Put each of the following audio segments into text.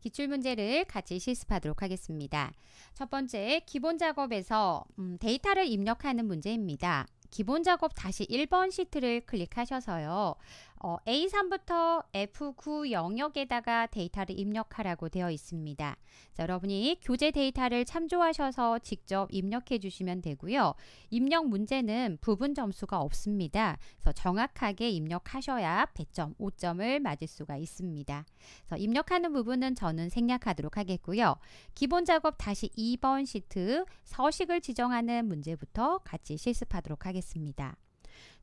기출문제를 같이 실습하도록 하겠습니다. 첫 번째, 기본 작업에서 음, 데이터를 입력하는 문제입니다. 기본 작업 다시 1번 시트를 클릭하셔서요. 어, A3부터 F9 영역에다가 데이터를 입력하라고 되어 있습니다. 자, 여러분이 교재 데이터를 참조하셔서 직접 입력해 주시면 되고요. 입력 문제는 부분 점수가 없습니다. 그래서 정확하게 입력하셔야 100점, 5점을 맞을 수가 있습니다. 그래서 입력하는 부분은 저는 생략하도록 하겠고요. 기본 작업 다시 2번 시트 서식을 지정하는 문제부터 같이 실습하도록 하겠습니다.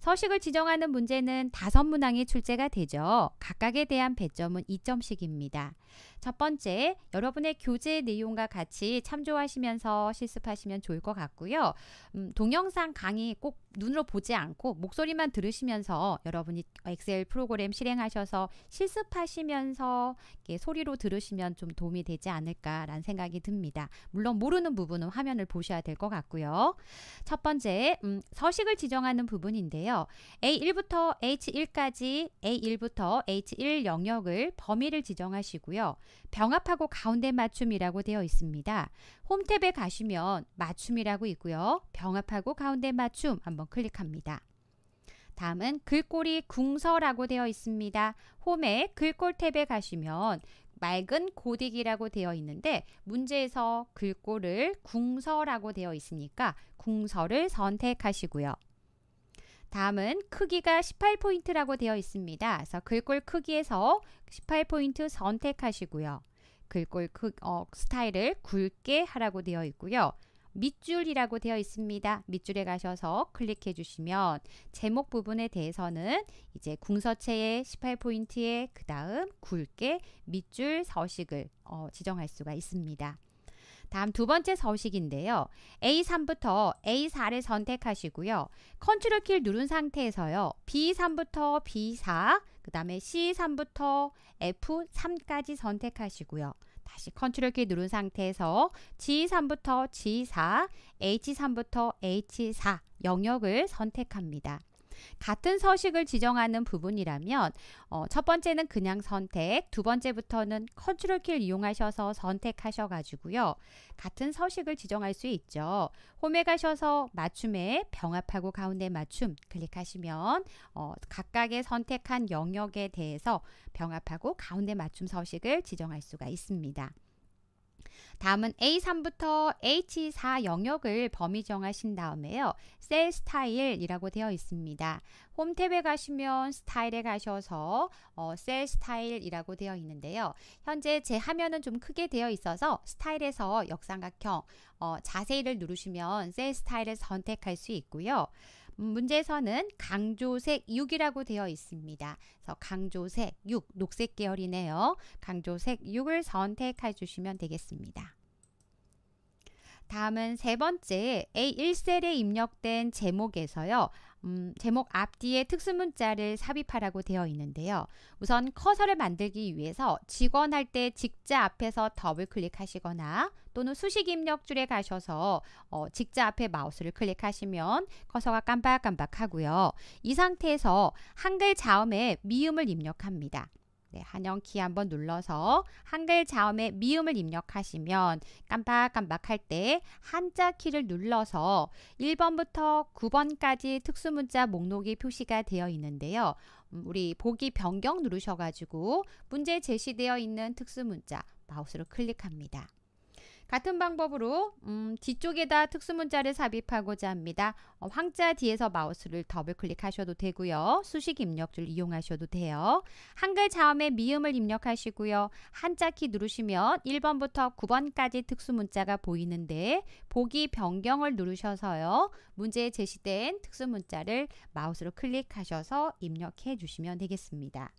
서식을 지정하는 문제는 다섯 문항이 출제가 되죠. 각각에 대한 배점은 2점씩입니다. 첫 번째, 여러분의 교재 내용과 같이 참조하시면서 실습하시면 좋을 것 같고요. 음, 동영상 강의 꼭 눈으로 보지 않고 목소리만 들으시면서 여러분이 엑셀 프로그램 실행하셔서 실습하시면서 소리로 들으시면 좀 도움이 되지 않을까라는 생각이 듭니다. 물론 모르는 부분은 화면을 보셔야 될 것 같고요. 첫 번째, 음, 서식을 지정하는 부분인데요. 있데요 A1부터 H1까지 A1부터 H1 영역을 범위를 지정하시고요. 병합하고 가운데 맞춤이라고 되어 있습니다. 홈탭에 가시면 맞춤이라고 있고요. 병합하고 가운데 맞춤 한번 클릭합니다. 다음은 글꼴이 궁서라고 되어 있습니다. 홈에 글꼴 탭에 가시면 맑은 고딕이라고 되어 있는데 문제에서 글꼴을 궁서라고 되어 있으니까 궁서를 선택하시고요. 다음은 크기가 18포인트라고 되어 있습니다. 그래서 글꼴 크기에서 18포인트 선택하시고요. 글꼴 크, 어, 스타일을 굵게 하라고 되어 있고요. 밑줄이라고 되어 있습니다. 밑줄에 가셔서 클릭해 주시면 제목 부분에 대해서는 이제 궁서체의 18포인트에 그 다음 굵게 밑줄 서식을 어, 지정할 수가 있습니다. 다음 두 번째 서식인데요. A3부터 A4를 선택하시고요. 컨트롤 키를 누른 상태에서요. B3부터 B4, 그 다음에 C3부터 F3까지 선택하시고요. 다시 컨트롤 키 누른 상태에서 G3부터 G4, H3부터 H4 영역을 선택합니다. 같은 서식을 지정하는 부분이라면 어, 첫 번째는 그냥 선택, 두 번째부터는 컨트롤 키를 이용하셔서 선택하셔 가지고요. 같은 서식을 지정할 수 있죠. 홈에 가셔서 맞춤에 병합하고 가운데 맞춤 클릭하시면 어, 각각의 선택한 영역에 대해서 병합하고 가운데 맞춤 서식을 지정할 수가 있습니다. 다음은 A3부터 H4 영역을 범위 정하신 다음에요. 셀 스타일이라고 되어 있습니다. 홈 탭에 가시면 스타일에 가셔서 어, 스타일이라고 되어 있는데요. 현재 제 화면은 좀 크게 되어 있어서 스타일에서 역삼각형 어, 자세히를 누르시면 셀 스타일을 선택할 수 있고요. 문제에서는 강조색 6이라고 되어 있습니다. 그래서 강조색 6, 녹색 계열이네요. 강조색 6을 선택해 주시면 되겠습니다. 다음은 세 번째 A1셀에 입력된 제목에서요. 음, 제목 앞뒤에 특수문자를 삽입하라고 되어 있는데요. 우선 커서를 만들기 위해서 직원할 때 직자 앞에서 더블 클릭하시거나 또는 수식 입력줄에 가셔서 어, 직자 앞에 마우스를 클릭하시면 커서가 깜빡깜빡 하고요. 이 상태에서 한글 자음에 미음을 입력합니다. 네, 한영키 한번 눌러서 한글 자음에 미음을 입력하시면 깜빡깜빡할 때 한자 키를 눌러서 1번부터 9번까지 특수문자 목록이 표시가 되어 있는데요. 음, 우리 보기 변경 누르셔가지고 문제 제시되어 있는 특수문자 마우스로 클릭합니다. 같은 방법으로 음, 뒤쪽에다 특수문자를 삽입하고자 합니다. 어, 황자 뒤에서 마우스를 더블클릭하셔도 되고요. 수식 입력줄 이용하셔도 돼요. 한글 자음의 미음을 입력하시고요. 한자키 누르시면 1번부터 9번까지 특수문자가 보이는데 보기 변경을 누르셔서요. 문제에 제시된 특수문자를 마우스로 클릭하셔서 입력해 주시면 되겠습니다.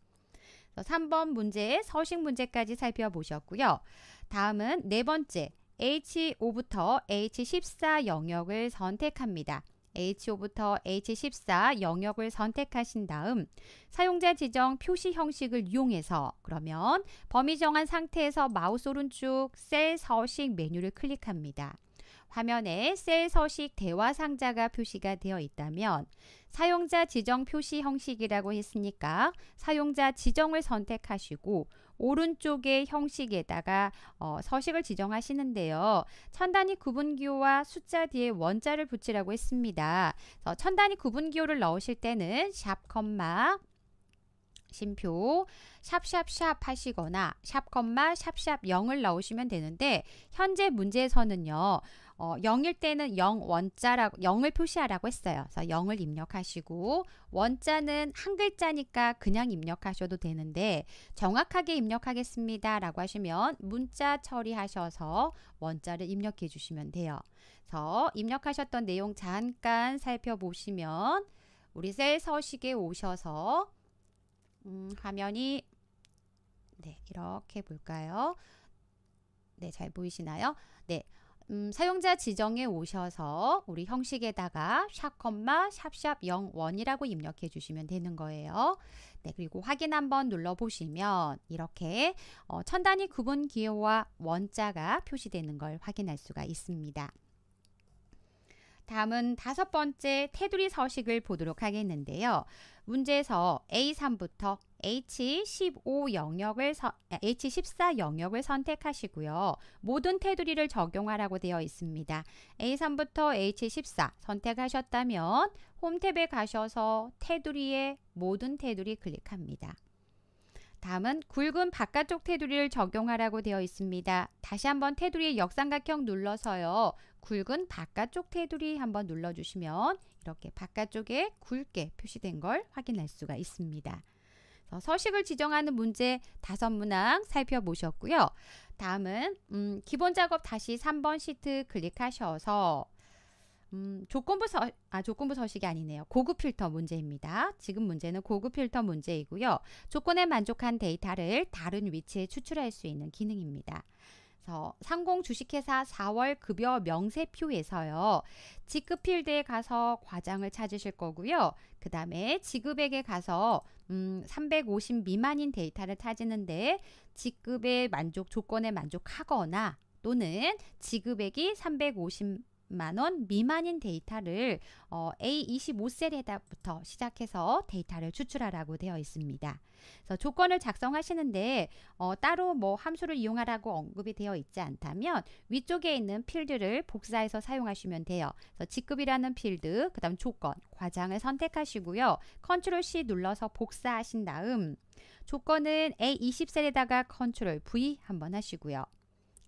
3번 문제, 서식 문제까지 살펴보셨고요. 다음은 네 번째 H5부터 H14 영역을 선택합니다. H5부터 H14 영역을 선택하신 다음 사용자 지정 표시 형식을 이용해서 그러면 범위 정한 상태에서 마우스 오른쪽 셀 서식 메뉴를 클릭합니다. 화면에 셀 서식 대화 상자가 표시가 되어 있다면 사용자 지정 표시 형식이라고 했으니까 사용자 지정을 선택하시고 오른쪽의 형식에다가 어, 서식을 지정하시는데요. 천 단위 구분기호와 숫자 뒤에 원자를 붙이라고 했습니다. 그천 단위 구분기호를 넣으실 때는 샵 컴마 심표 샵샵샵 하시거나 샵 컴마 샵샵 0을 넣으시면 되는데 현재 문제에서는요. 어, 0일 때는 0 원자라고 0을 표시하라고 했어요. 그래서 0을 입력하시고 원자는 한 글자니까 그냥 입력하셔도 되는데 정확하게 입력하겠습니다라고 하시면 문자 처리하셔서 원자를 입력해 주시면 돼요. 그래서 입력하셨던 내용 잠깐 살펴보시면 우리 셀 서식에 오셔서 음, 화면이 네, 이렇게 볼까요? 네, 잘 보이시나요? 네, 음, 사용자 지정에 오셔서 우리 형식에다가 샵콤마 샵샵 01이라고 입력해 주시면 되는 거예요. 네, 그리고 확인 한번 눌러보시면 이렇게 어, 천 단위 구분 기호와 원자가 표시되는 걸 확인할 수가 있습니다. 다음은 다섯 번째 테두리 서식을 보도록 하겠는데요. 문제에서 A3부터 H15 영역을 서, 아, H14 영역을 선택하시고요. 모든 테두리를 적용하라고 되어 있습니다. A3부터 H14 선택하셨다면 홈탭에 가셔서 테두리에 모든 테두리 클릭합니다. 다음은 굵은 바깥쪽 테두리를 적용하라고 되어 있습니다. 다시 한번 테두리의 역삼각형 눌러서요. 굵은 바깥쪽 테두리 한번 눌러주시면 이렇게 바깥쪽에 굵게 표시된 걸 확인할 수가 있습니다. 서식을 지정하는 문제 다섯 문항 살펴보셨고요. 다음은 음, 기본 작업 다시 3번 시트 클릭하셔서 음, 조건부 서, 아, 조건부 서식이 아니네요. 고급 필터 문제입니다. 지금 문제는 고급 필터 문제이고요. 조건에 만족한 데이터를 다른 위치에 추출할 수 있는 기능입니다. 상공 주식회사 4월 급여 명세표에서요. 직급 필드에 가서 과장을 찾으실 거고요. 그 다음에 지급액에 가서 음, 350 미만인 데이터를 찾으는데 직급의 만족 조건에 만족하거나 또는 지급액이 350 만원 미만인 데이터를 어, A25셀에다부터 시작해서 데이터를 추출하라고 되어 있습니다. 그래서 조건을 작성하시는데 어, 따로 뭐 함수를 이용하라고 언급이 되어 있지 않다면 위쪽에 있는 필드를 복사해서 사용하시면 돼요. 그래서 직급이라는 필드, 그 다음 조건, 과장을 선택하시고요. 컨트롤 C 눌러서 복사하신 다음 조건은 A20셀에다가 컨트롤 V 한번 하시고요.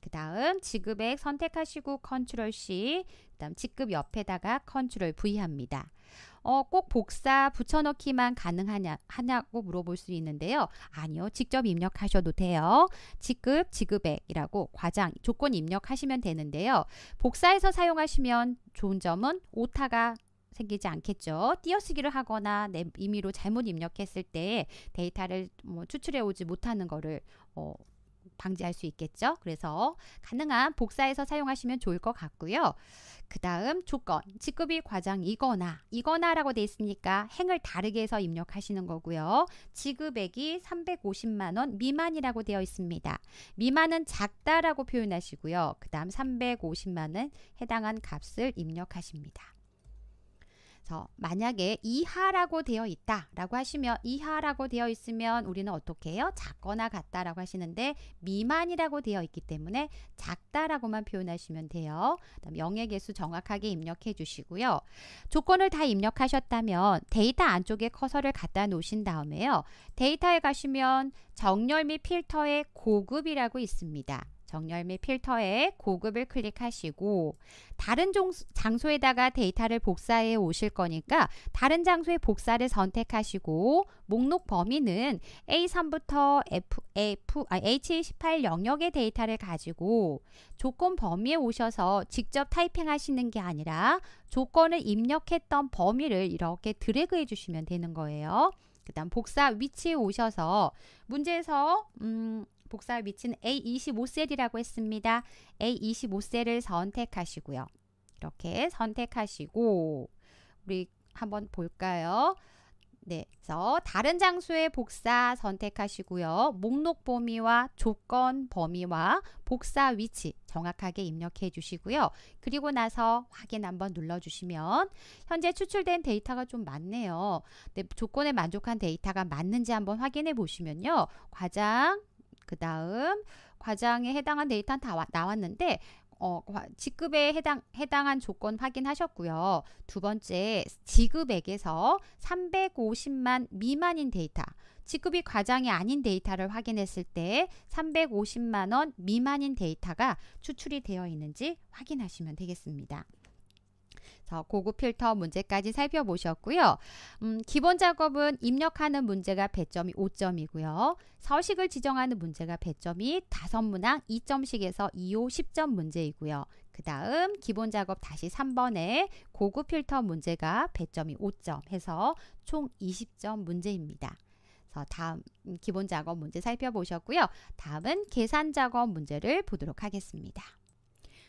그 다음 지급액 선택하시고 컨트롤 C, 그 다음 직급 옆에다가 컨트롤 V 합니다. 어, 꼭 복사 붙여넣기만 가능하냐, 하냐고 물어볼 수 있는데요. 아니요. 직접 입력하셔도 돼요. 직급, 지급액이라고 과장, 조건 입력하시면 되는데요. 복사해서 사용하시면 좋은 점은 오타가 생기지 않겠죠. 띄어쓰기를 하거나 내 임의로 잘못 입력했을 때 데이터를 뭐 추출해 오지 못하는 거를 어, 방지할 수 있겠죠. 그래서 가능한 복사해서 사용하시면 좋을 것 같고요. 그 다음 조건, 직급이 과장이거나 이거나라고 돼 있으니까 행을 다르게 해서 입력하시는 거고요. 지급액이 350만 원 미만이라고 되어 있습니다. 미만은 작다라고 표현하시고요. 그 다음 350만 원 해당한 값을 입력하십니다. 그 만약에 이하라고 되어 있다 라고 하시면 이하라고 되어 있으면 우리는 어떻게 해요? 작거나 같다 라고 하시는데 미만이라고 되어 있기 때문에 작다라고만 표현하시면 돼요. 그다음 영역계수 정확하게 입력해 주시고요. 조건을 다 입력하셨다면 데이터 안쪽에 커서를 갖다 놓으신 다음에요. 데이터에 가시면 정렬 및 필터의 고급이라고 있습니다. 정렬 및 필터에 고급을 클릭하시고 다른 장소에다가 데이터를 복사해 오실 거니까 다른 장소의 복사를 선택하시고 목록 범위는 A3부터 F, F, 아, H18 영역의 데이터를 가지고 조건 범위에 오셔서 직접 타이핑하시는 게 아니라 조건을 입력했던 범위를 이렇게 드래그해 주시면 되는 거예요. 그 다음 복사 위치에 오셔서 문제에서 음, 복사에 미친 A25셀이라고 했습니다. A25셀을 선택하시고요. 이렇게 선택하시고 우리 한번 볼까요? 네, 그래서 다른 장소에 복사 선택하시고요. 목록 범위와 조건 범위와 복사 위치 정확하게 입력해 주시고요. 그리고 나서 확인 한번 눌러주시면 현재 추출된 데이터가 좀 많네요. 네, 조건에 만족한 데이터가 맞는지 한번 확인해 보시면요. 과장 그 다음 과장에 해당한 데이터는 다 와, 나왔는데 어, 직급에 해당, 해당한 조건 확인하셨고요. 두 번째, 지급액에서 350만 미만인 데이터, 직급이 과장이 아닌 데이터를 확인했을 때 350만 원 미만인 데이터가 추출이 되어 있는지 확인하시면 되겠습니다. 자, 고급 필터 문제까지 살펴보셨고요. 음, 기본 작업은 입력하는 문제가 1점이 5점이고요. 서식을 지정하는 문제가 1점이다 문항 2점씩에서 2호 10점 문제이고요. 그 다음 기본 작업 다시 3번에 고급 필터 문제가 1점이 5점 해서 총 20점 문제입니다. 다음 기본 작업 문제 살펴보셨고요. 다음은 계산 작업 문제를 보도록 하겠습니다.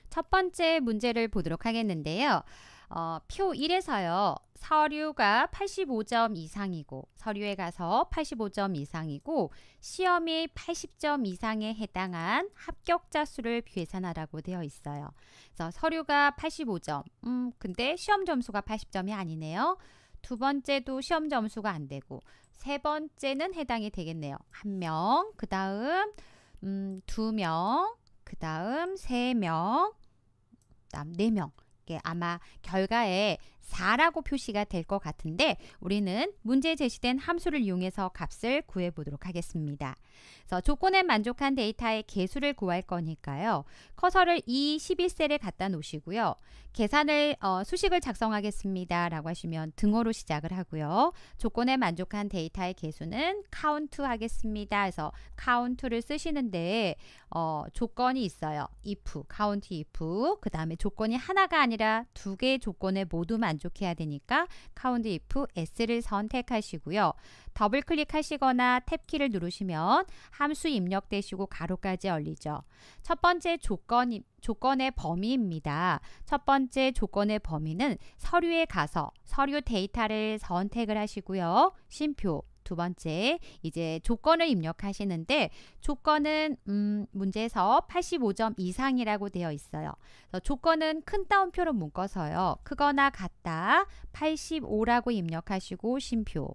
첫 번째 문제를 보도록 하겠는데요. 어, 표 1에서요. 서류가 85점 이상이고 서류에 가서 85점 이상이고 시험이 80점 이상에 해당한 합격자 수를 계산하라고 되어 있어요. 그래서 서류가 85점. 음, 근데 시험 점수가 80점이 아니네요. 두 번째도 시험 점수가 안 되고 세 번째는 해당이 되겠네요. 한 명, 그다음 음, 두 명, 그다음 세 명, 다음 4명. 아마 결과에 4라고 표시가 될 것 같은데 우리는 문제 에 제시된 함수를 이용해서 값을 구해 보도록 하겠습니다. 그래서 조건에 만족한 데이터의 개수를 구할 거니까요. 커서를 이 11셀에 갖다 놓으시고요. 계산을 어, 수식을 작성하겠습니다. 라고 하시면 등호로 시작을 하고요. 조건에 만족한 데이터의 개수는 count 하겠습니다. 그래서 c o u n t 를 쓰시는데 어, 조건이 있어요. if, count if 그 다음에 조건이 하나가 아니라 두 개의 조건에 모두 만족해야 되니까 count if s를 선택하시고요. 더블 클릭하시거나 탭키를 누르시면 함수 입력 되시고 가로까지 열리죠. 첫 번째 조건 조건의 범위입니다. 첫 번째 조건의 범위는 서류에 가서 서류 데이터를 선택을 하시고요. 심표 두 번째 이제 조건을 입력하시는데 조건은 음, 문제에서 85점 이상이라고 되어 있어요. 조건은 큰 따옴표로 묶어서요. 크거나 같다 85라고 입력하시고 심표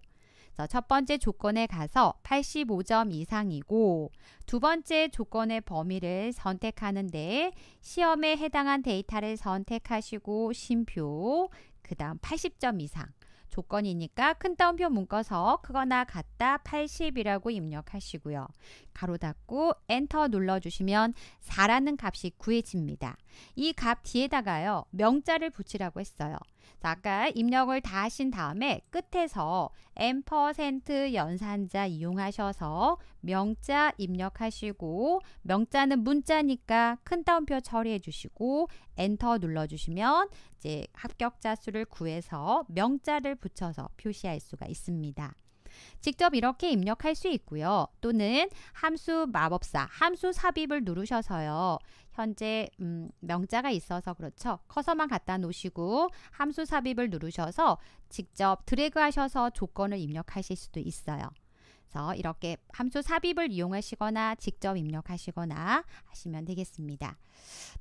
첫 번째 조건에 가서 85점 이상이고 두 번째 조건의 범위를 선택하는데 시험에 해당한 데이터를 선택하시고 심표 그 다음 80점 이상 조건이니까 큰 따옴표 묶어서 크거나 같다 80이라고 입력하시고요. 가로 닫고 엔터 눌러주시면 4라는 값이 구해집니다. 이 값 뒤에다가요. 명자를 붙이라고 했어요. 자, 아까 입력을 다 하신 다음에 끝에서 앰퍼센트 연산자 이용하셔서 명자 입력하시고 명자는 문자니까 큰 따옴표 처리해 주시고 엔터 눌러 주시면 이제 합격자 수를 구해서 명자를 붙여서 표시할 수가 있습니다. 직접 이렇게 입력할 수 있고요. 또는 함수 마법사, 함수 삽입을 누르셔서요. 현재 음, 명자가 있어서 그렇죠. 커서만 갖다 놓으시고 함수 삽입을 누르셔서 직접 드래그 하셔서 조건을 입력하실 수도 있어요. 그래서 이렇게 함수 삽입을 이용하시거나 직접 입력하시거나 하시면 되겠습니다.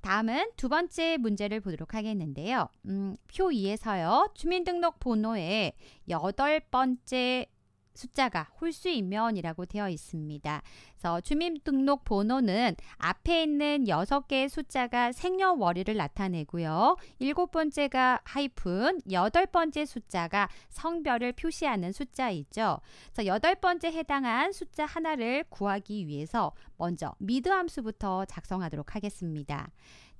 다음은 두 번째 문제를 보도록 하겠는데요. 음, 표 2에서요. 주민등록번호에 여덟 번째 숫자가 홀수이면이라고 되어 있습니다. 그래서 주민등록 번호는 앞에 있는 6개의 숫자가 생년월일을 나타내고요. 일 번째가 하이픈, 여 번째 숫자가 성별을 표시하는 숫자이죠. 그래서 여 번째 해당한 숫자 하나를 구하기 위해서 먼저 미드 함수부터 작성하도록 하겠습니다.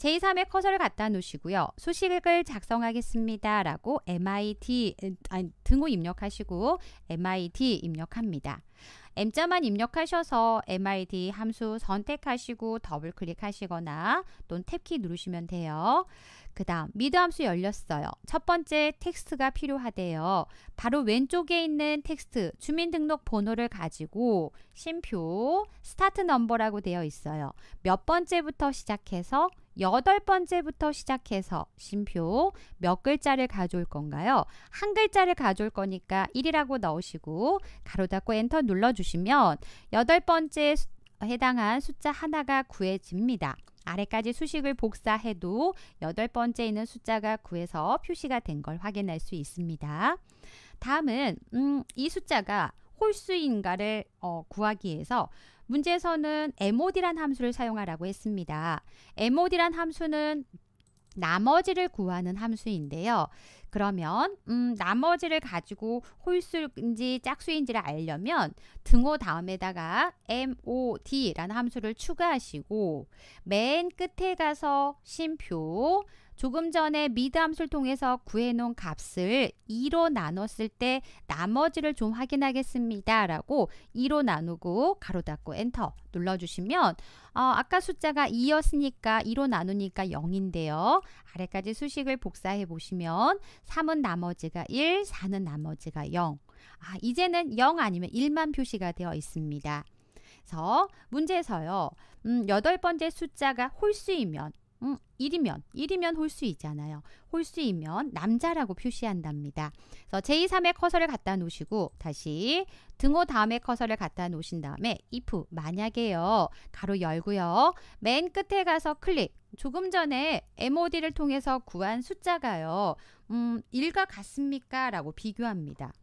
제3의 커서를 갖다 놓으시고요. 수식을 작성하겠습니다. 라고 m i t 아니, 등호 입력하시고 m i t 입력합니다. M자만 입력하셔서 MID 함수 선택하시고 더블 클릭하시거나 또는 탭키 누르시면 돼요. 그 다음 미드 함수 열렸어요. 첫 번째 텍스트가 필요하대요. 바로 왼쪽에 있는 텍스트 주민등록 번호를 가지고 심표 스타트 넘버라고 되어 있어요. 몇 번째부터 시작해서 여덟 번째부터 시작해서 심표 몇 글자를 가져올 건가요? 한 글자를 가져올 거니까 1이라고 넣으시고 가로 닫고 엔터 눌러주시면 여덟 번째 해당한 숫자 하나가 구해집니다. 아래까지 수식을 복사해도 여덟 번째 있는 숫자가 구에서 표시가 된 걸 확인할 수 있습니다. 다음은 음, 이 숫자가 홀수인가를 어, 구하기 위해서 문제에서는 mod란 함수를 사용하라고 했습니다. mod란 함수는 나머지를 구하는 함수인데요. 그러면 음, 나머지를 가지고 홀수인지 짝수인지를 알려면 등호 다음에다가 mod라는 함수를 추가하시고 맨 끝에 가서 심표 조금 전에 미드함수를 통해서 구해놓은 값을 2로 나눴을 때 나머지를 좀 확인하겠습니다. 라고 2로 나누고 가로 닫고 엔터 눌러주시면 어, 아까 숫자가 2였으니까 2로 나누니까 0인데요. 아래까지 수식을 복사해 보시면 3은 나머지가 1, 4는 나머지가 0. 아, 이제는 0 아니면 1만 표시가 되어 있습니다. 그래서 문제에서요. 음, 여덟 번째 숫자가 홀수이면 음, 일이면 일이면 홀수이잖아요. 홀수이면 남자라고 표시한답니다. 그래서 제2, 3의 커서를 갖다 놓으시고 다시 등호 다음에 커서를 갖다 놓으신 다음에 if 만약에요. 가로 열고요. 맨 끝에 가서 클릭. 조금 전에 MOD를 통해서 구한 숫자가요. 음, 1과 같습니까? 라고 비교합니다.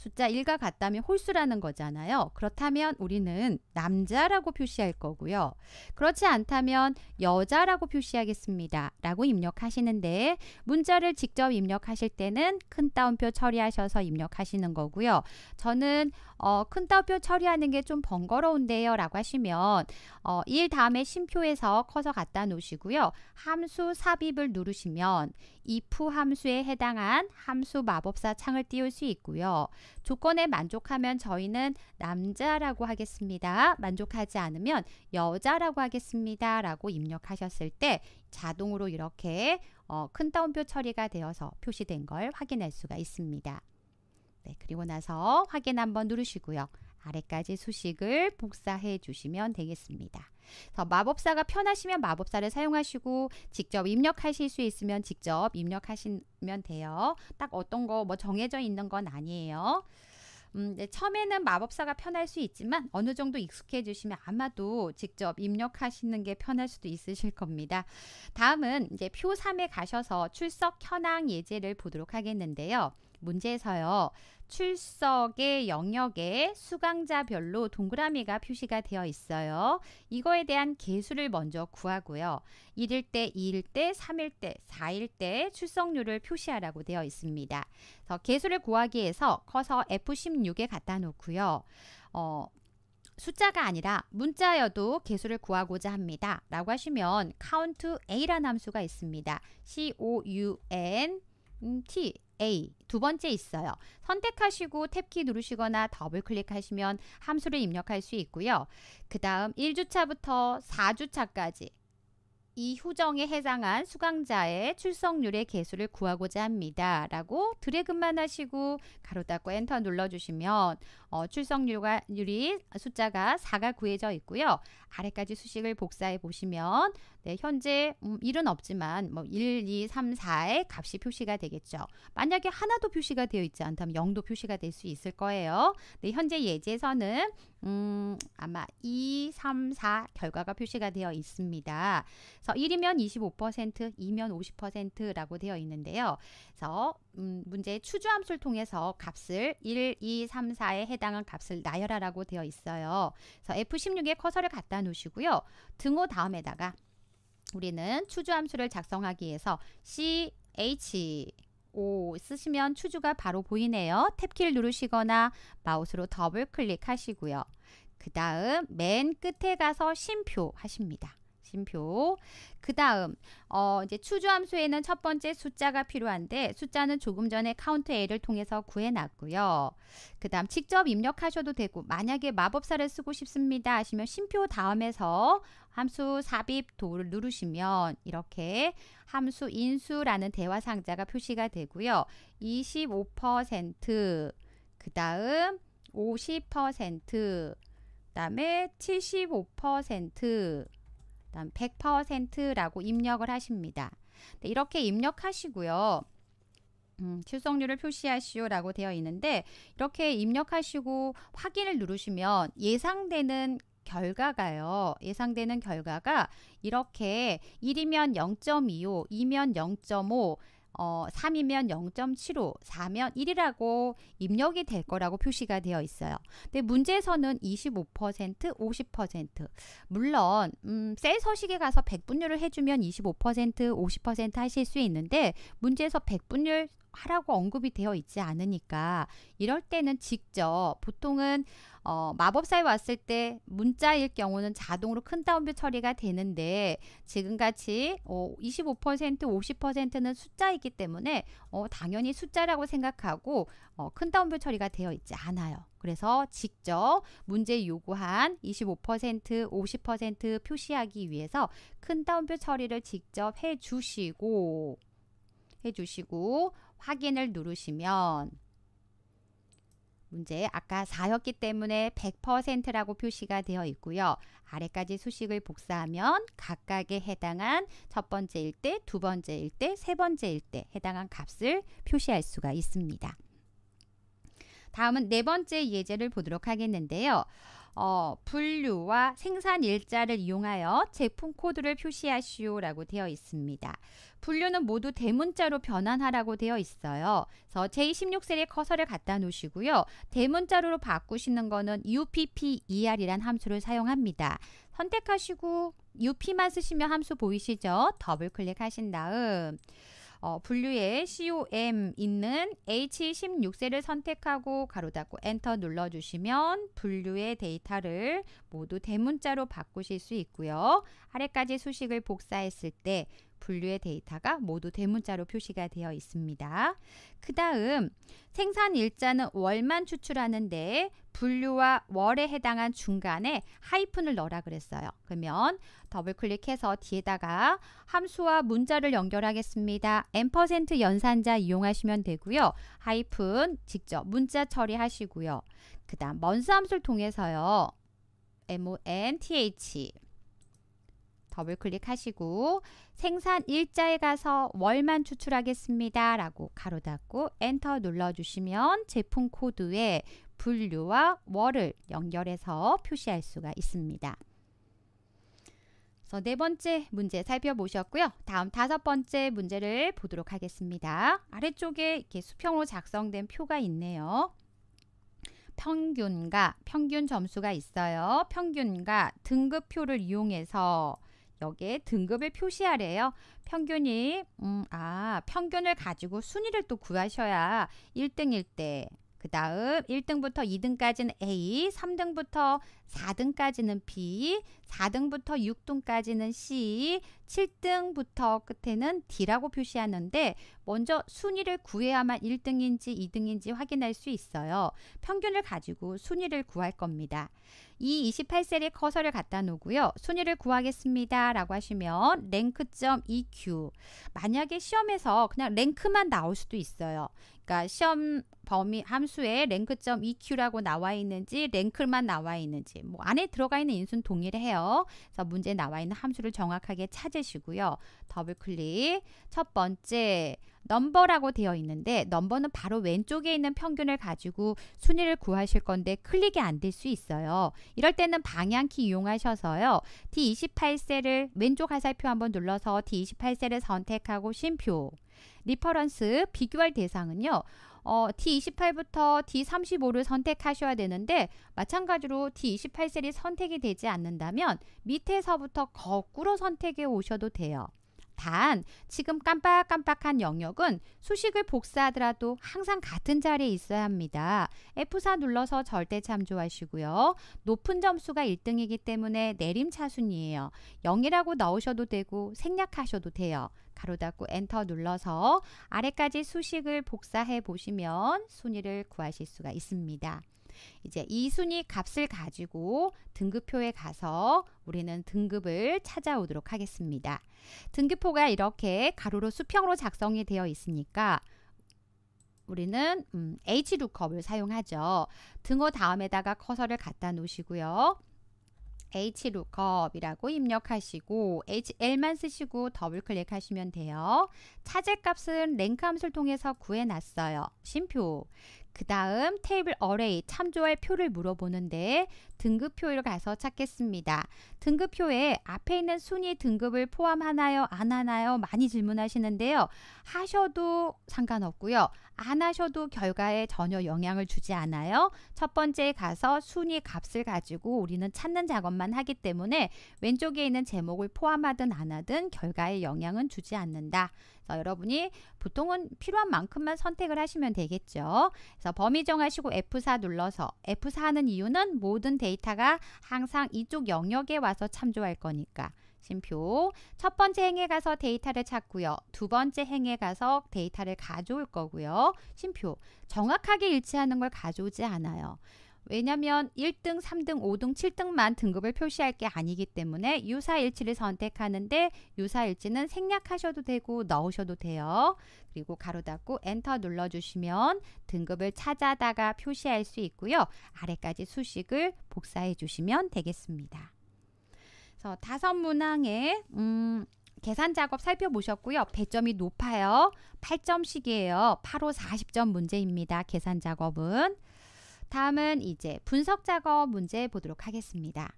숫자 1과 같다면 홀수라는 거잖아요. 그렇다면 우리는 남자라고 표시할 거고요. 그렇지 않다면 여자라고 표시하겠습니다. 라고 입력하시는데 문자를 직접 입력하실 때는 큰 따옴표 처리하셔서 입력하시는 거고요. 저는 어, 큰 따옴표 처리하는 게 좀 번거로운데요. 라고 하시면 어, 1 다음에 심표에서 커서 갖다 놓으시고요. 함수 삽입을 누르시면 if 함수에 해당한 함수 마법사 창을 띄울 수 있고요. 조건에 만족하면 저희는 남자라고 하겠습니다. 만족하지 않으면 여자라고 하겠습니다. 라고 입력하셨을 때 자동으로 이렇게 어, 큰 따옴표 처리가 되어서 표시된 걸 확인할 수가 있습니다. 네, 그리고 나서 확인 한번 누르시고요. 아래까지 수식을 복사해 주시면 되겠습니다. 마법사가 편하시면 마법사를 사용하시고 직접 입력하실 수 있으면 직접 입력하시면 돼요. 딱 어떤 거 뭐 정해져 있는 건 아니에요. 음, 네, 처음에는 마법사가 편할 수 있지만 어느 정도 익숙해 주시면 아마도 직접 입력하시는 게 편할 수도 있으실 겁니다. 다음은 이제 표 3에 가셔서 출석 현황 예제를 보도록 하겠는데요. 문제에서요. 출석의 영역에 수강자별로 동그라미가 표시가 되어 있어요. 이거에 대한 개수를 먼저 구하고요. 1일 때, 2일 때, 3일 때, 4일 때 출석률을 표시하라고 되어 있습니다. 그래서 개수를 구하기 위해서 커서 F16에 갖다 놓고요. 어, 숫자가 아니라 문자여도 개수를 구하고자 합니다. 라고 하시면 count a라는 함수가 있습니다. c o u n 음, T A 두 번째 있어요. 선택하시고 탭키 누르시거나 더블 클릭하시면 함수를 입력할 수 있고요. 그 다음 1주차부터 4주차까지 이 후정에 해당한 수강자의 출석률의 개수를 구하고자 합니다. 라고 드래그만 하시고 가로 닫고 엔터 눌러주시면 어, 출석률이 숫자가 4가 구해져 있고요. 아래까지 수식을 복사해 보시면 네, 현재 음, 1은 없지만 뭐 1, 2, 3, 4의 값이 표시가 되겠죠. 만약에 하나도 표시가 되어 있지 않다면 0도 표시가 될 수 있을 거예요. 네, 현재 예제에서는 음, 아마 2, 3, 4 결과가 표시가 되어 있습니다. 그래서 1이면 25%, 2면 50%라고 되어 있는데요. 그래서 음, 문제의 추주함수를 통해서 값을 1, 2, 3, 4에 해당 해당한 값을 나열하라고 되어 있어요. 그래서 F16에 커서를 갖다 놓으시고요. 등호 다음에다가 우리는 추주 함수를 작성하기 위해서 CH 오 쓰시면 추주가 바로 보이네요. 탭키를 누르시거나 마우스로 더블 클릭하시고요. 그 다음 맨 끝에 가서 심표 하십니다. 마침표. 그 다음 어, 이제 추주함수에는 첫 번째 숫자가 필요한데 숫자는 조금 전에 카운트 A를 통해서 구해놨고요. 그 다음 직접 입력하셔도 되고 만약에 마법사를 쓰고 싶습니다 하시면 심표 다음에서 함수 삽입 도를 누르시면 이렇게 함수 인수라는 대화 상자가 표시가 되고요. 25%그 다음 50%, 그 다음에 75%, 100%라고 입력을 하십니다. 네, 이렇게 입력하시고요. 음, 출석률을 표시하시오라고 되어 있는데 이렇게 입력하시고 확인을 누르시면 예상되는 결과가요. 예상되는 결과가 이렇게 1이면 0.25, 2면 0.5, 어, 3이면 0.75, 4면 1이라고 입력이 될 거라고 표시가 되어 있어요. 근데 문제에서는 25%, 50%. 물론 음, 셀 서식에 가서 1분율을 해주면 25%, 50% 하실 수 있는데 문제에서 1분율 하라고 언급이 되어 있지 않으니까 이럴 때는 직접 보통은 어, 마법사에 왔을 때 문자일 경우는 자동으로 큰 다운표 처리가 되는데 지금같이 어, 25% 50%는 숫자이기 때문에 어, 당연히 숫자라고 생각하고 어, 큰 다운표 처리가 되어 있지 않아요. 그래서 직접 문제 요구한 25% 50% 표시하기 위해서 큰 다운표 처리를 직접 해주시고 해주시고 확인을 누르시면 문제 아까 4였기 때문에 100%라고 표시가 되어 있고요. 아래까지 수식을 복사하면 각각에 해당한 첫 번째일 때, 두 번째일 때, 세 번째일 때 해당한 값을 표시할 수가 있습니다. 다음은 네 번째 예제를 보도록 하겠는데요. 어, 분류와 생산 일자를 이용하여 제품 코드를 표시하시오라고 되어 있습니다. 분류는 모두 대문자로 변환하라고 되어 있어요. 그래서 제2 6셀에 커서를 갖다 놓으시고요. 대문자로 바꾸시는 거는 UPPER이란 함수를 사용합니다. 선택하시고 UP만 쓰시면 함수 보이시죠? 더블 클릭하신 다음 어, 분류에 COM 있는 H16셀을 선택하고 가로 닫고 엔터 눌러주시면 분류의 데이터를 모두 대문자로 바꾸실 수 있고요. 아래까지 수식을 복사했을 때 분류의 데이터가 모두 대문자로 표시가 되어 있습니다. 그 다음 생산 일자는 월만 추출하는데 분류와 월에 해당한 중간에 하이픈을 넣으라 그랬어요. 그러면 더블 클릭해서 뒤에다가 함수와 문자를 연결하겠습니다. n% 연산자 이용하시면 되고요. 하이픈 직접 문자 처리하시고요. 그 다음 먼스 함수를 통해서요. month 더블 클릭하시고 생산 일자에 가서 월만 추출하겠습니다. 라고 가로 닫고 엔터 눌러주시면 제품 코드에 분류와 월을 연결해서 표시할 수가 있습니다. 네 번째 문제 살펴보셨고요. 다음 다섯 번째 문제를 보도록 하겠습니다. 아래쪽에 이렇게 수평으로 작성된 표가 있네요. 평균과 평균 점수가 있어요. 평균과 등급표를 이용해서 여기에 등급을 표시하래요. 평균이 음, 아 평균을 가지고 순위를 또 구하셔야 1등일 때그 다음 1등부터 2등까지는 A, 3등부터 4등까지는 B, 4등부터 6등까지는 C, 7등부터 끝에는 D라고 표시하는데 먼저 순위를 구해야만 1등인지 2등인지 확인할 수 있어요. 평균을 가지고 순위를 구할 겁니다. 이 28셀에 커서를 갖다 놓고요. 순위를 구하겠습니다. 라고 하시면 랭크.eq 만약에 시험에서 그냥 랭크만 나올 수도 있어요. 그러니까 시험 범위 함수에 랭크점 EQ라고 나와 있는지 랭클만 나와 있는지 뭐 안에 들어가 있는 인수는 동일해요. 그래서 문제에 나와 있는 함수를 정확하게 찾으시고요. 더블 클릭. 첫 번째 넘버라고 되어 있는데 넘버는 바로 왼쪽에 있는 평균을 가지고 순위를 구하실 건데 클릭이 안 될 수 있어요. 이럴 때는 방향키 이용하셔서요. D28셀을 왼쪽 화살표 한번 눌러서 D28셀을 선택하고 쉼표 리퍼런스 비교할 대상은요. 어, D28부터 D35를 선택하셔야 되는데 마찬가지로 D28셀이 선택이 되지 않는다면 밑에서부터 거꾸로 선택해 오셔도 돼요. 단, 지금 깜빡깜빡한 영역은 수식을 복사하더라도 항상 같은 자리에 있어야 합니다. F4 눌러서 절대 참조하시고요. 높은 점수가 1등이기 때문에 내림차순이에요. 0이라고 넣으셔도 되고 생략하셔도 돼요. 가로 닫고 엔터 눌러서 아래까지 수식을 복사해 보시면 순위를 구하실 수가 있습니다. 이제 이 순위 값을 가지고 등급표에 가서 우리는 등급을 찾아오도록 하겠습니다. 등급표가 이렇게 가로로 수평으로 작성이 되어 있으니까 우리는 음, h l o 을 사용하죠. 등호 다음에다가 커서를 갖다 놓으시고요. h l o 이라고 입력하시고 HL만 쓰시고 더블 클릭하시면 돼요. 차제값은 랭크 함수를 통해서 구해놨어요. 심표. 그 다음 테이블 어레이 참조할 표를 물어보는데 등급표를 가서 찾겠습니다. 등급표에 앞에 있는 순위 등급을 포함하나요? 안 하나요? 많이 질문하시는데요. 하셔도 상관없고요. 안 하셔도 결과에 전혀 영향을 주지 않아요. 첫번째 가서 순위 값을 가지고 우리는 찾는 작업만 하기 때문에 왼쪽에 있는 제목을 포함하든 안 하든 결과에 영향은 주지 않는다. 그래서 여러분이 보통은 필요한 만큼만 선택을 하시면 되겠죠. 그래서 범위 정하시고 F4 눌러서 F4 하는 이유는 모든 데이터가 항상 이쪽 영역에 와서 참조할 거니까. 심표. 첫 번째 행에 가서 데이터를 찾고요. 두 번째 행에 가서 데이터를 가져올 거고요. 심표. 정확하게 일치하는 걸 가져오지 않아요. 왜냐면 1등, 3등, 5등, 7등만 등급을 표시할 게 아니기 때문에 유사일치를 선택하는데 유사일치는 생략하셔도 되고 넣으셔도 돼요. 그리고 가로 닫고 엔터 눌러주시면 등급을 찾아다가 표시할 수 있고요. 아래까지 수식을 복사해 주시면 되겠습니다. 그래서 다섯 문항의 음, 계산 작업 살펴보셨고요. 배점이 높아요. 8점씩이에요. 8호 40점 문제입니다. 계산 작업은. 다음은 이제 분석 작업 문제 보도록 하겠습니다.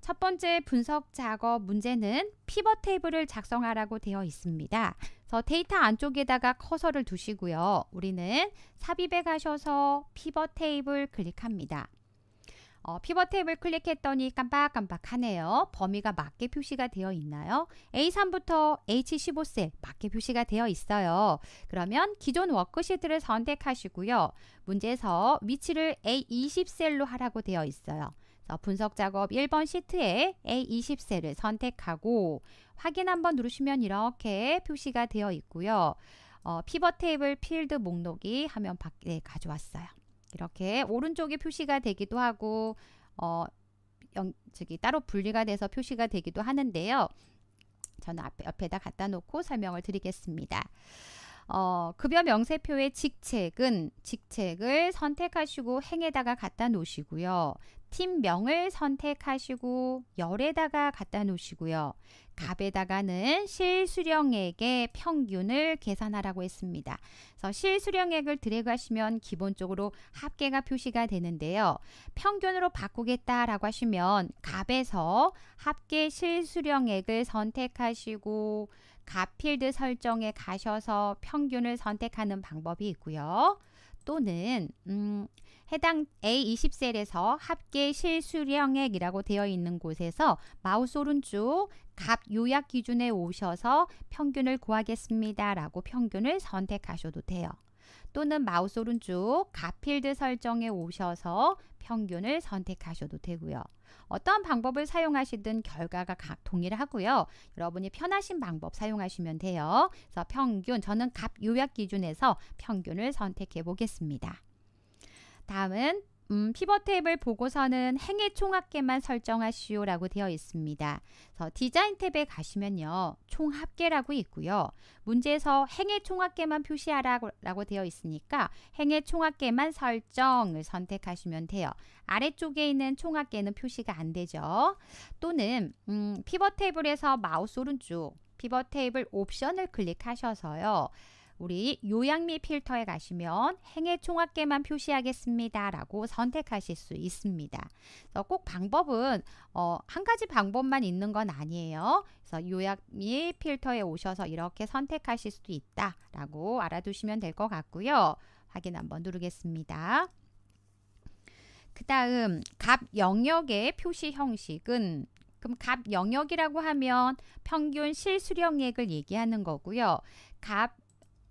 첫 번째 분석 작업 문제는 피벗 테이블을 작성하라고 되어 있습니다. 그래서 데이터 안쪽에다가 커서를 두시고요. 우리는 삽입에 가셔서 피벗 테이블 클릭합니다. 어, 피벗 탭을 클릭했더니 깜빡깜빡하네요. 범위가 맞게 표시가 되어 있나요? A3부터 H15셀 맞게 표시가 되어 있어요. 그러면 기존 워크시트를 선택하시고요. 문제에서 위치를 A20셀로 하라고 되어 있어요. 분석 작업 1번 시트에 A20셀을 선택하고 확인 한번 누르시면 이렇게 표시가 되어 있고요. 어, 피벗 테이블 필드 목록이 화면 밖에 가져왔어요. 이렇게 오른쪽에 표시가 되기도 하고 어 영, 저기 따로 분리가 돼서 표시가 되기도 하는데요. 저는 앞에, 옆에다 갖다 놓고 설명을 드리겠습니다. 어, 급여 명세표의 직책은 직책을 선택하시고 행에다가 갖다 놓으시고요. 팀명을 선택하시고 열에다가 갖다 놓으시고요. 갑에다가는 실수령액의 평균을 계산하라고 했습니다. 그래서 실수령액을 드래그하시면 기본적으로 합계가 표시가 되는데요. 평균으로 바꾸겠다라고 하시면 갑에서 합계 실수령액을 선택하시고 갑 필드 설정에 가셔서 평균을 선택하는 방법이 있고요. 또는 음, 해당 A20셀에서 합계 실수령액이라고 되어 있는 곳에서 마우스 오른쪽 값 요약 기준에 오셔서 평균을 구하겠습니다. 라고 평균을 선택하셔도 돼요. 또는 마우스 오른쪽 가필드 설정에 오셔서 평균을 선택하셔도 되고요. 어떤 방법을 사용하시든 결과가 각 동일하고요. 여러분이 편하신 방법 사용하시면 돼요. 그래서 평균, 저는 값 요약 기준에서 평균을 선택해 보겠습니다. 다음은 음, 피벗 탭을 보고서는 행의 총합계만 설정하시오라고 되어 있습니다. 그래서 디자인 탭에 가시면요. 총합계라고 있고요. 문제에서 행의 총합계만 표시하라고 되어 있으니까 행의 총합계만 설정을 선택하시면 돼요. 아래쪽에 있는 총합계는 표시가 안 되죠. 또는 음, 피벗 테이블에서 마우스 오른쪽 피벗 테이블 옵션을 클릭하셔서요. 우리 요양미 필터에 가시면 행의 총합계만 표시하겠습니다. 라고 선택하실 수 있습니다. 그래서 꼭 방법은 어, 한 가지 방법만 있는 건 아니에요. 그래서 요양미 필터에 오셔서 이렇게 선택하실 수도 있다. 라고 알아두시면 될 것 같고요. 확인 한번 누르겠습니다. 그 다음 값 영역의 표시 형식은 그럼 값 영역이라고 하면 평균 실수령액을 얘기하는 거고요. 값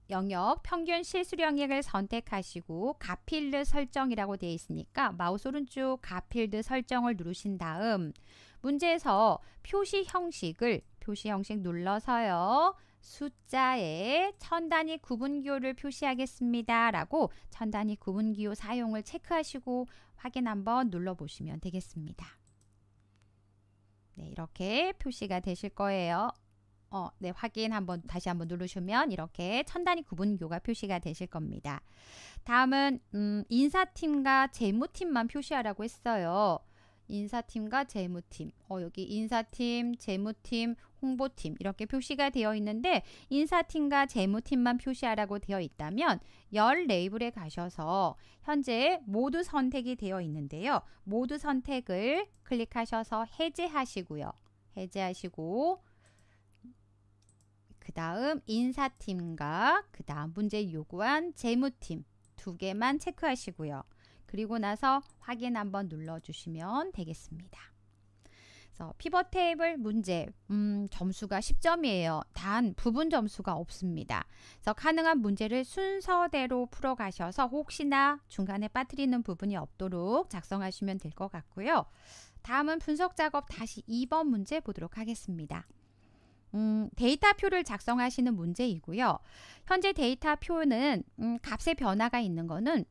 영역 평균 실수령 영역을 선택하시고 가필드 설정이라고 되어 있으니까 마우스 오른쪽 가필드 설정을 누르신 다음 문제에서 표시 형식을 표시 형식 눌러서요. 숫자에 천 단위 구분기호를 표시하겠습니다. 라고 천 단위 구분기호 사용을 체크하시고 확인 한번 눌러보시면 되겠습니다. 네, 이렇게 표시가 되실 거예요. 어, 네, 확인 한번 다시 한번 누르시면 이렇게 천 단위 구분교가 표시가 되실 겁니다. 다음은 음, 인사팀과 재무팀만 표시하라고 했어요. 인사팀과 재무팀. 어, 여기 인사팀, 재무팀, 홍보팀 이렇게 표시가 되어 있는데 인사팀과 재무팀만 표시하라고 되어 있다면 열 레이블에 가셔서 현재 모두 선택이 되어 있는데요. 모두 선택을 클릭하셔서 해제하시고요. 해제하시고 그 다음 인사팀과 그 다음 문제 요구한 재무팀 두 개만 체크하시고요. 그리고 나서 확인 한번 눌러주시면 되겠습니다. 그래서 피벗 테이블 문제 음, 점수가 10점이에요. 단 부분 점수가 없습니다. 그래서 가능한 문제를 순서대로 풀어가셔서 혹시나 중간에 빠뜨리는 부분이 없도록 작성하시면 될 것 같고요. 다음은 분석 작업 다시 2번 문제 보도록 하겠습니다. 음, 데이터표를 작성하시는 문제이고요. 현재 데이터표는 음, 값의 변화가 있는 것은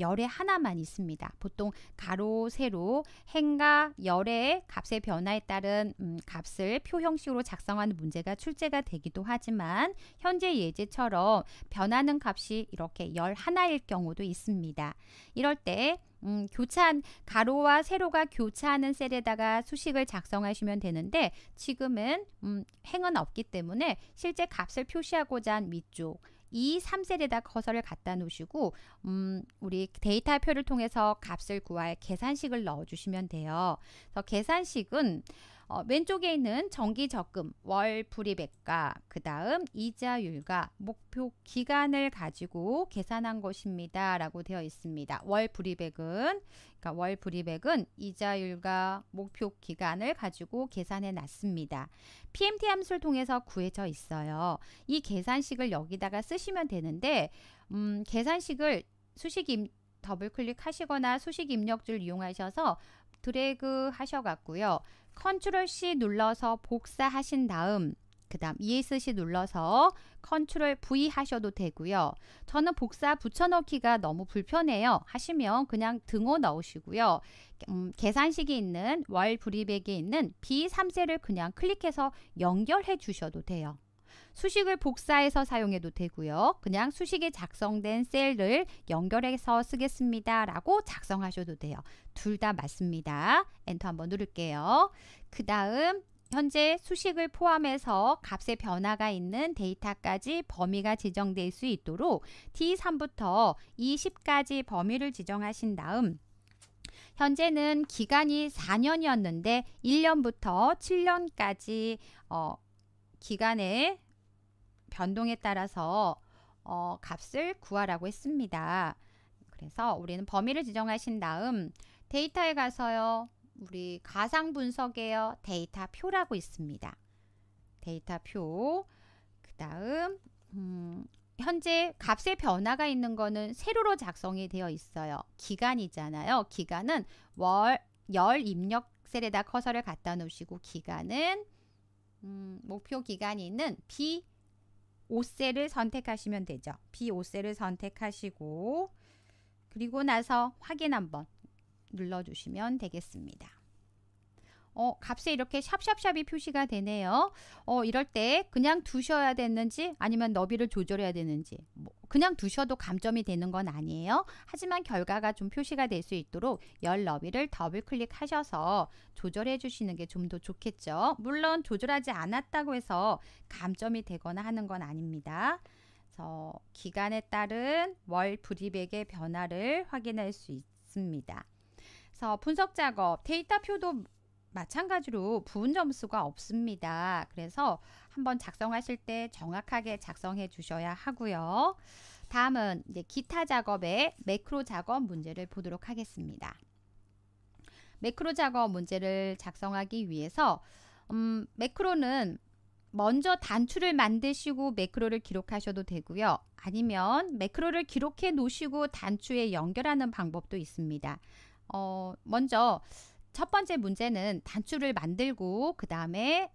열의 하나만 있습니다. 보통 가로, 세로, 행과 열의 값의 변화에 따른 음, 값을 표 형식으로 작성하는 문제가 출제가 되기도 하지만 현재 예제처럼 변하는 값이 이렇게 열 하나일 경우도 있습니다. 이럴 때 음, 교차한 가로와 세로가 교차하는 셀에다가 수식을 작성하시면 되는데 지금은 음, 행은 없기 때문에 실제 값을 표시하고자 한 위쪽 이 3셀에다 커서를 갖다 놓으시고 음, 우리 데이터표를 통해서 값을 구할 계산식을 넣어주시면 돼요. 그래서 계산식은 어, 왼쪽에 있는 정기 적금, 월 불입액과 그 다음 이자율과 목표 기간을 가지고 계산한 것입니다. 라고 되어 있습니다. 월 불입액은 그러니까 월 불입액은 이자율과 목표 기간을 가지고 계산해 놨습니다. PMT 함수를 통해서 구해져 있어요. 이 계산식을 여기다가 쓰시면 되는데 음, 계산식을 수식 임, 더블 클릭하시거나 수식 입력줄 이용하셔서 드래그 하셔갖고요. 컨트롤 C 눌러서 복사하신 다음 그 다음 ESC 눌러서 컨트롤 V 하셔도 되고요. 저는 복사 붙여넣기가 너무 불편해요. 하시면 그냥 등호 넣으시고요. 음, 계산식이 있는 월 브리백에 있는 b 3세를 그냥 클릭해서 연결해 주셔도 돼요. 수식을 복사해서 사용해도 되고요. 그냥 수식에 작성된 셀을 연결해서 쓰겠습니다. 라고 작성하셔도 돼요. 둘 다 맞습니다. 엔터 한번 누를게요. 그 다음 현재 수식을 포함해서 값의 변화가 있는 데이터까지 범위가 지정될 수 있도록 t 3부터2 0까지 e 범위를 지정하신 다음 현재는 기간이 4년이었는데 1년부터 7년까지 어, 기간에 변동에 따라서 어, 값을 구하라고 했습니다. 그래서 우리는 범위를 지정하신 다음 데이터에 가서요. 우리 가상 분석에요. 데이터 표라고 있습니다. 데이터 표. 그 다음, 음, 현재 값의 변화가 있는 거는 세로로 작성이 되어 있어요. 기간이잖아요. 기간은 월, 열 입력 셀에다 커서를 갖다 놓으시고 기간은 음, 목표 기간이 있는 비 5셀을 선택하시면 되죠. B5셀을 선택하시고 그리고 나서 확인 한번 눌러주시면 되겠습니다. 어, 값에 이렇게 샵샵샵이 표시가 되네요. 어, 이럴 때 그냥 두셔야 되는지 아니면 너비를 조절해야 되는지 뭐 그냥 두셔도 감점이 되는 건 아니에요. 하지만 결과가 좀 표시가 될 수 있도록 열 너비를 더블 클릭하셔서 조절해 주시는 게 좀 더 좋겠죠. 물론 조절하지 않았다고 해서 감점이 되거나 하는 건 아닙니다. 그래서 기간에 따른 월브리백의 변화를 확인할 수 있습니다. 그래서 분석 작업, 데이터 표도 마찬가지로 부분 점수가 없습니다. 그래서 한번 작성하실 때 정확하게 작성해 주셔야 하고요. 다음은 이제 기타 작업의 매크로 작업 문제를 보도록 하겠습니다. 매크로 작업 문제를 작성하기 위해서 음, 매크로는 먼저 단추를 만드시고 매크로를 기록하셔도 되고요. 아니면 매크로를 기록해 놓으시고 단추에 연결하는 방법도 있습니다. 어, 먼저 첫 번째 문제는 단추를 만들고 그 다음에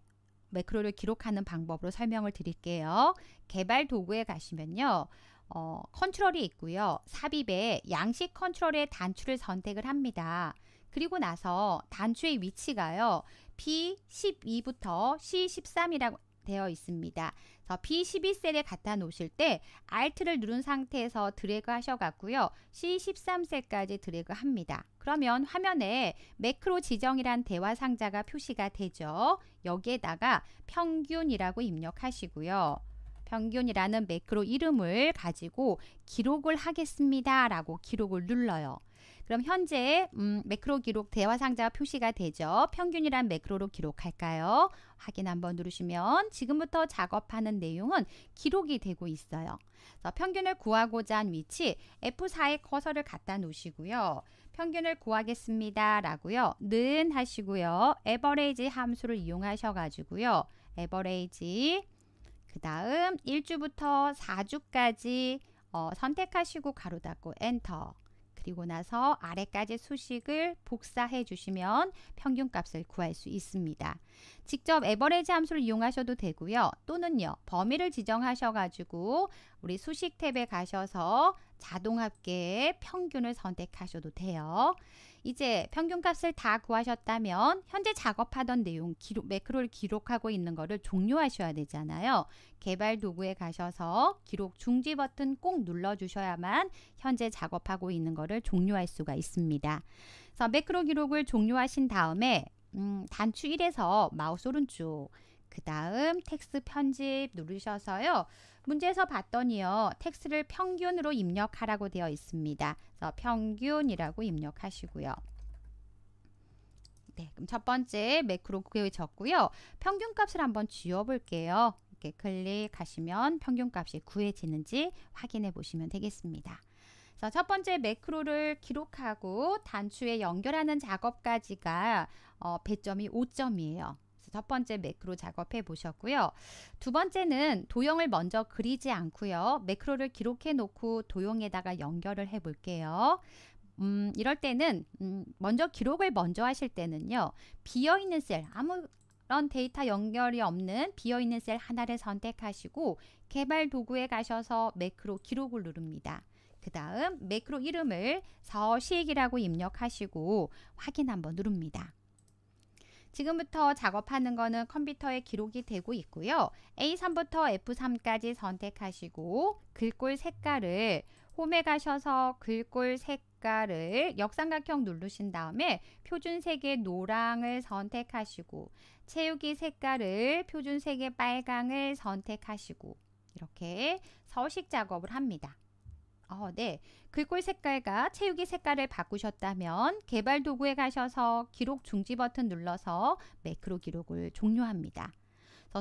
매크로를 기록하는 방법으로 설명을 드릴게요. 개발 도구에 가시면요. 어, 컨트롤이 있고요. 삽입에 양식 컨트롤의 단추를 선택을 합니다. 그리고 나서 단추의 위치가요. B12부터 C13이라고 되어 있습니다. 그래서 B12셀에 갖다 놓으실 때 Alt를 누른 상태에서 드래그 하셔갖고요. C13셀까지 드래그 합니다. 그러면 화면에 매크로 지정이란 대화 상자가 표시가 되죠. 여기에다가 평균이라고 입력하시고요. 평균이라는 매크로 이름을 가지고 기록을 하겠습니다. 라고 기록을 눌러요. 그럼 현재 음, 매크로 기록 대화 상자 표시가 되죠. 평균이란 매크로로 기록할까요? 확인 한번 누르시면 지금부터 작업하는 내용은 기록이 되고 있어요. 평균을 구하고자 한 위치 f 4의 커서를 갖다 놓으시고요. 평균을 구하겠습니다. 라고요. 는 하시고요. 에버레이지 함수를 이용하셔 가지고요. 에버레이지 그 다음 1주부터 4주까지 어, 선택하시고 가로 닫고 엔터 그리고 나서 아래까지 수식을 복사해 주시면 평균값을 구할 수 있습니다. 직접 에버레지 함수를 이용하셔도 되고요. 또는요. 범위를 지정하셔 가지고 우리 수식 탭에 가셔서 자동합계의 평균을 선택하셔도 돼요. 이제 평균값을 다 구하셨다면 현재 작업하던 내용 기록, 매크로를 기록하고 있는 것을 종료하셔야 되잖아요. 개발 도구에 가셔서 기록 중지 버튼 꼭 눌러 주셔야만 현재 작업하고 있는 것을 종료할 수가 있습니다. 그래서 매크로 기록을 종료하신 다음에 음, 단추 1에서 마우스 오른쪽 그 다음 텍스 편집 누르셔서요. 문제에서 봤더니요. 텍스를 평균으로 입력하라고 되어 있습니다. 그래서 평균이라고 입력하시고요. 네, 그럼 첫 번째 매크로 구에 적고요. 평균값을 한번 지워볼게요. 이렇게 클릭하시면 평균값이 구해지는지 확인해 보시면 되겠습니다. 자, 첫 번째 매크로를 기록하고 단추에 연결하는 작업까지가 어, 배점이 5점이에요. 첫 번째 매크로 작업해 보셨고요. 두 번째는 도형을 먼저 그리지 않고요. 매크로를 기록해 놓고 도형에다가 연결을 해 볼게요. 음, 이럴 때는 음, 먼저 기록을 먼저 하실 때는요. 비어있는 셀, 아무 그런 데이터 연결이 없는 비어있는 셀 하나를 선택하시고 개발 도구에 가셔서 매크로 기록을 누릅니다. 그 다음 매크로 이름을 서식이라고 입력하시고 확인 한번 누릅니다. 지금부터 작업하는 거는 컴퓨터에 기록이 되고 있고요. A3부터 F3까지 선택하시고 글꼴 색깔을 홈에 가셔서 글꼴 색깔을 역삼각형 누르신 다음에 표준색의 노랑을 선택하시고 채우기 색깔을 표준색의 빨강을 선택하시고 이렇게 서식 작업을 합니다. 어, 네. 글꼴 색깔과 채우기 색깔을 바꾸셨다면 개발 도구에 가셔서 기록 중지 버튼 눌러서 매크로 기록을 종료합니다.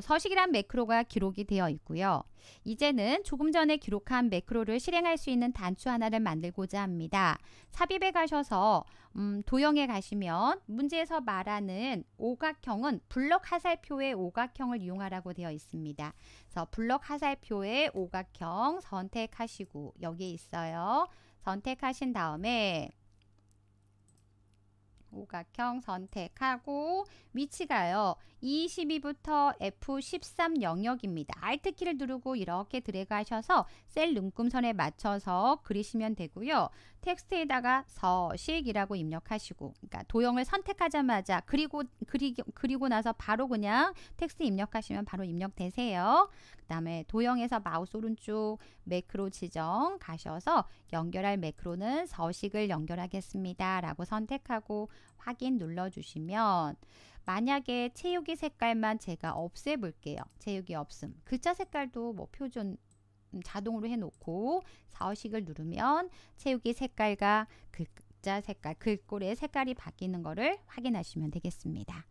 서식이란 매크로가 기록이 되어 있고요. 이제는 조금 전에 기록한 매크로를 실행할 수 있는 단추 하나를 만들고자 합니다. 삽입에 가셔서 음, 도형에 가시면 문제에서 말하는 오각형은 블럭 하살표의 오각형을 이용하라고 되어 있습니다. 그래서 블럭 하살표의 오각형 선택하시고 여기에 있어요. 선택하신 다음에 오각형 선택하고 위치가요. E12부터 F13 영역입니다. Alt키를 누르고 이렇게 드래그하셔서 셀 눈금선에 맞춰서 그리시면 되고요. 텍스트에다가 서식이라고 입력하시고 그러니까 도형을 선택하자마자 그리고 그리, 그리고 나서 바로 그냥 텍스트 입력하시면 바로 입력되세요. 그 다음에 도형에서 마우스 오른쪽 매크로 지정 가셔서 연결할 매크로는 서식을 연결하겠습니다. 라고 선택하고 확인 눌러주시면 만약에 채우기 색깔만 제가 없애볼게요. 체육이 없음. 글자 색깔도 뭐 표준 음, 자동으로 해놓고 4호식을 누르면 체육이 색깔과 글자 색깔, 글꼴의 색깔이 바뀌는 것을 확인하시면 되겠습니다.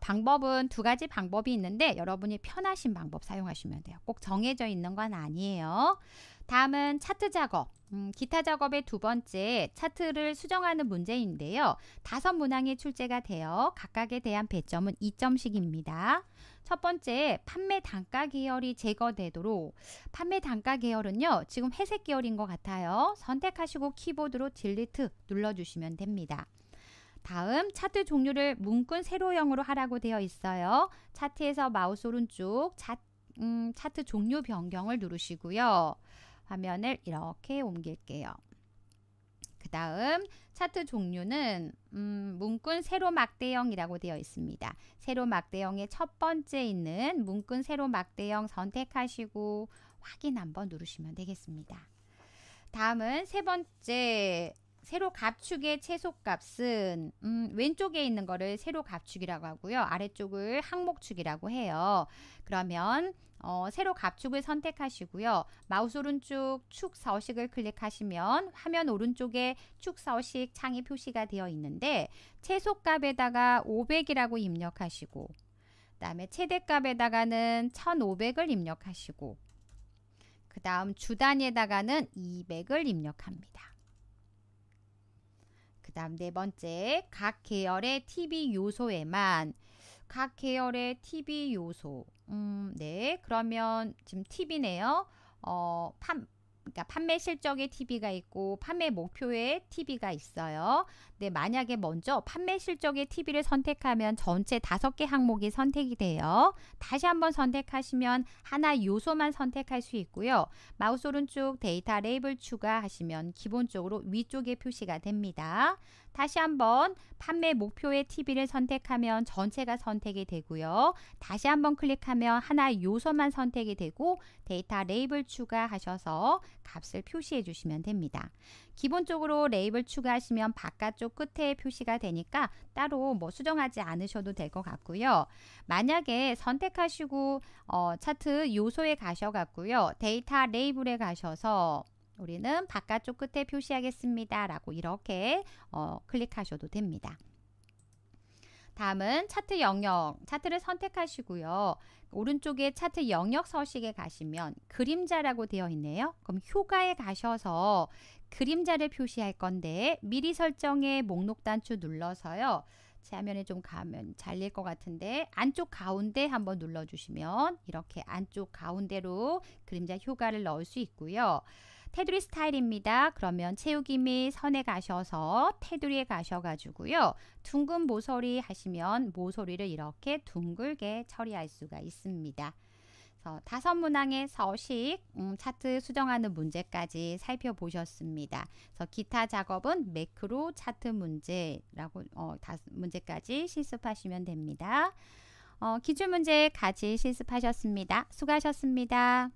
방법은 두 가지 방법이 있는데 여러분이 편하신 방법 사용하시면 돼요. 꼭 정해져 있는 건 아니에요. 다음은 차트 작업. 음, 기타 작업의 두 번째 차트를 수정하는 문제인데요. 다섯 문항이 출제가 되어 각각에 대한 배점은 2점씩입니다. 첫 번째, 판매 단가 계열이 제거되도록 판매 단가 계열은요. 지금 회색 계열인 것 같아요. 선택하시고 키보드로 딜리트 눌러주시면 됩니다. 다음 차트 종류를 문군 세로형으로 하라고 되어 있어요. 차트에서 마우스 오른쪽 차, 음, 차트 종류 변경을 누르시고요. 화면을 이렇게 옮길게요. 그 다음 차트 종류는 음, 문군 세로 막대형이라고 되어 있습니다. 세로 막대형의 첫 번째 있는 문군 세로 막대형 선택하시고 확인 한번 누르시면 되겠습니다. 다음은 세 번째 세로 갑축의 최소값은 음, 왼쪽에 있는 거를 세로 갑축이라고 하고요. 아래쪽을 항목축이라고 해요. 그러면 어, 새로 갑축을 선택하시고요. 마우스 오른쪽 축 서식을 클릭하시면 화면 오른쪽에 축 서식 창이 표시가 되어 있는데 최소값에다가 500이라고 입력하시고 그다음에 최대값에다가는 1500을 입력하시고 그 다음 주단에다가는 200을 입력합니다. 그 다음 네 번째 각 계열의 TV 요소에만 각 계열의 TV 요소 음, 네. 그러면 지금 TV네요. 어, 판, 그러니까 판매 실적의 TV가 있고 판매 목표의 TV가 있어요. 근 만약에 먼저 판매 실적의 TV를 선택하면 전체 다섯 개 항목이 선택이 돼요. 다시 한번 선택하시면 하나 요소만 선택할 수 있고요. 마우스 오른쪽 데이터 레이블 추가하시면 기본적으로 위쪽에 표시가 됩니다. 다시 한번 판매 목표의 TV를 선택하면 전체가 선택이 되고요. 다시 한번 클릭하면 하나 의 요소만 선택이 되고 데이터 레이블 추가하셔서 값을 표시해 주시면 됩니다. 기본적으로 레이블 추가하시면 바깥쪽 끝에 표시가 되니까 따로 뭐 수정하지 않으셔도 될 것 같고요. 만약에 선택하시고 어, 차트 요소에 가셔갖고요. 데이터 레이블에 가셔서 우리는 바깥쪽 끝에 표시하겠습니다. 라고 이렇게 어, 클릭하셔도 됩니다. 다음은 차트 영역, 차트를 선택하시고요. 오른쪽에 차트 영역 서식에 가시면 그림자라고 되어 있네요. 그럼 효과에 가셔서 그림자를 표시할 건데 미리 설정의 목록 단추 눌러서요. 제 화면에 좀 가면 잘릴 것 같은데 안쪽 가운데 한번 눌러주시면 이렇게 안쪽 가운데로 그림자 효과를 넣을 수 있고요. 테두리 스타일입니다. 그러면 채우기미 선에 가셔서 테두리에 가셔가지고요. 둥근 모서리 하시면 모서리를 이렇게 둥글게 처리할 수가 있습니다. 다섯 문항의 서식, 음, 차트 수정하는 문제까지 살펴보셨습니다. 그래서 기타 작업은 매크로 차트 문제라고 어, 다, 문제까지 실습하시면 됩니다. 어, 기출 문제까지 실습하셨습니다. 수고하셨습니다.